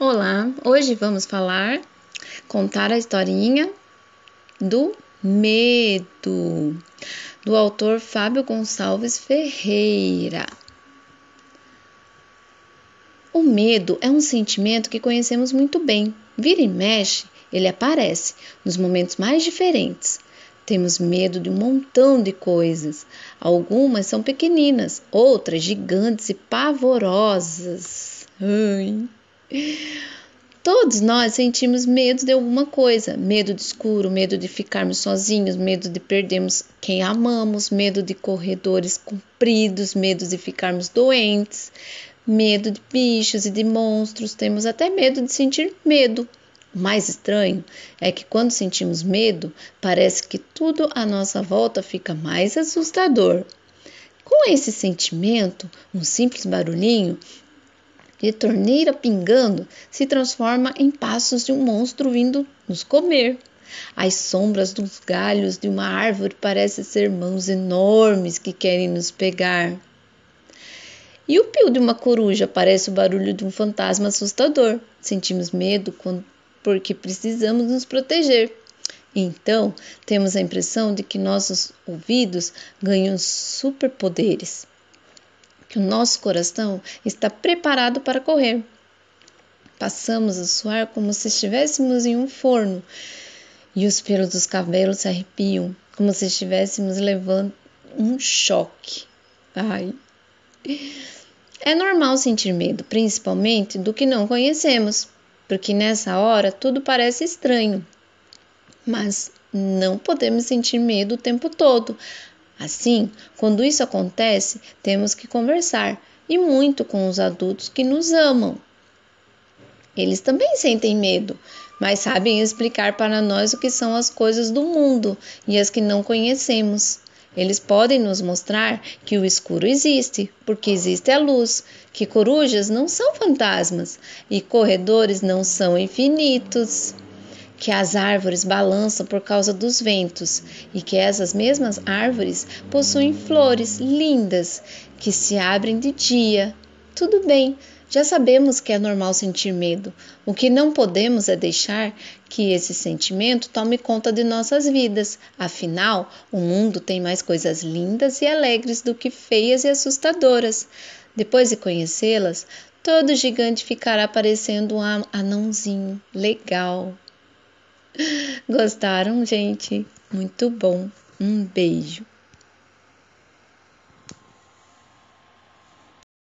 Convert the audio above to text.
Olá, hoje vamos falar, contar a historinha do medo, do autor Fábio Gonçalves Ferreira. O medo é um sentimento que conhecemos muito bem. Vira e mexe, ele aparece nos momentos mais diferentes. Temos medo de um montão de coisas. Algumas são pequeninas, outras gigantes e pavorosas. Ai. Todos nós sentimos medo de alguma coisa: medo de escuro, medo de ficarmos sozinhos, medo de perdermos quem amamos, medo de corredores compridos, medo de ficarmos doentes, medo de bichos e de monstros. Temos até medo de sentir medo. O mais estranho é que quando sentimos medo, parece que tudo à nossa volta fica mais assustador. Com esse sentimento, um simples barulhinho de torneira pingando, se transforma em passos de um monstro vindo nos comer. As sombras dos galhos de uma árvore parecem ser mãos enormes que querem nos pegar. E o pio de uma coruja parece o barulho de um fantasma assustador. Sentimos medo porque precisamos nos proteger. Então, temos a impressão de que nossos ouvidos ganham superpoderes o nosso coração está preparado para correr. Passamos a suar como se estivéssemos em um forno e os pelos dos cabelos se arrepiam, como se estivéssemos levando um choque. Ai. É normal sentir medo, principalmente do que não conhecemos, porque nessa hora tudo parece estranho. Mas não podemos sentir medo o tempo todo, Assim, quando isso acontece, temos que conversar e muito com os adultos que nos amam. Eles também sentem medo, mas sabem explicar para nós o que são as coisas do mundo e as que não conhecemos. Eles podem nos mostrar que o escuro existe, porque existe a luz, que corujas não são fantasmas e corredores não são infinitos que as árvores balançam por causa dos ventos e que essas mesmas árvores possuem flores lindas que se abrem de dia. Tudo bem, já sabemos que é normal sentir medo. O que não podemos é deixar que esse sentimento tome conta de nossas vidas. Afinal, o mundo tem mais coisas lindas e alegres do que feias e assustadoras. Depois de conhecê-las, todo gigante ficará parecendo um anãozinho legal, Gostaram, gente? Muito bom. Um beijo.